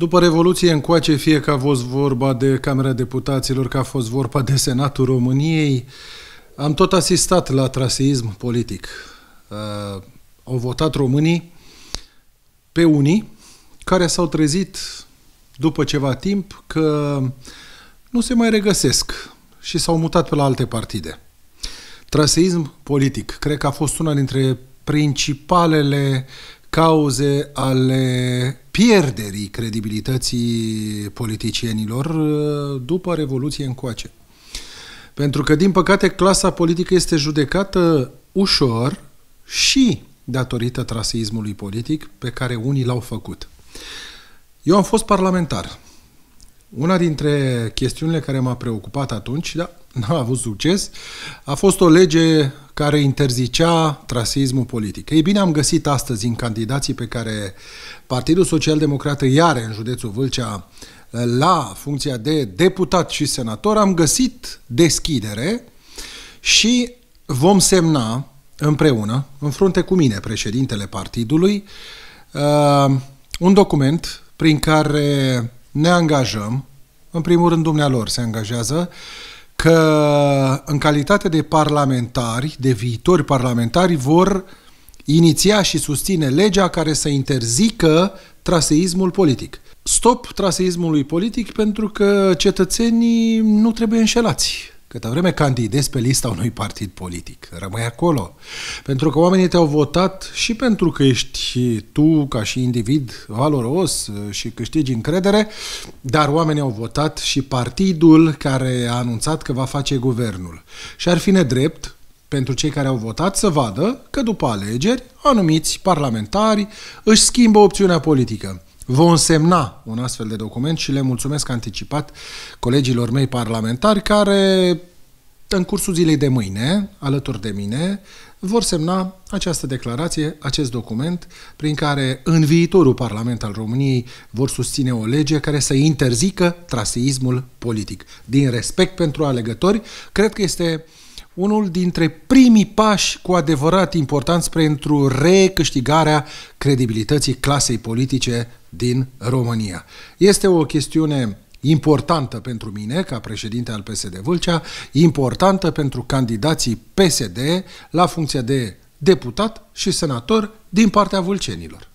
După Revoluție încoace, fie că a fost vorba de Camera Deputaților, că a fost vorba de Senatul României, am tot asistat la traseism politic. Uh, au votat românii pe unii care s-au trezit după ceva timp că nu se mai regăsesc și s-au mutat pe la alte partide. Traseism politic, cred că a fost una dintre principalele cauze ale pierderii credibilității politicienilor uh, după Revoluție încoace. Pentru că, din păcate, clasa politică este judecată ușor și datorită traseismului politic pe care unii l-au făcut. Eu am fost parlamentar. Una dintre chestiunile care m-a preocupat atunci, da, n-a avut succes, a fost o lege care interzicea traseismul politic. Ei bine, am găsit astăzi în candidații pe care Partidul Social Democrat are în județul Vâlcea la funcția de deputat și senator, am găsit deschidere și vom semna împreună, în frunte cu mine, președintele partidului, uh, un document prin care ne angajăm, în primul rând dumnealor se angajează, uh, că în calitate de parlamentari, de viitori parlamentari, vor iniția și susține legea care să interzică traseismul politic. Stop traseismului politic pentru că cetățenii nu trebuie înșelați. Câtă vreme candidezi pe lista unui partid politic, rămâi acolo. Pentru că oamenii te-au votat și pentru că ești tu, ca și individ, valoros și câștigi încredere, dar oamenii au votat și partidul care a anunțat că va face guvernul. Și ar fi nedrept pentru cei care au votat să vadă că după alegeri, anumiți parlamentari își schimbă opțiunea politică. Vom semna un astfel de document și le mulțumesc anticipat colegilor mei parlamentari care în cursul zilei de mâine, alături de mine, vor semna această declarație, acest document, prin care în viitorul Parlament al României vor susține o lege care să interzică traseismul politic. Din respect pentru alegători, cred că este uh, unul dintre primii pași cu adevărat importanți pentru recâștigarea credibilității clasei politice din România. Este o chestiune importantă pentru mine, ca președinte al PSD Vâlcea, importantă pentru candidații PSD la funcția de deputat și senator din partea vâlcenilor.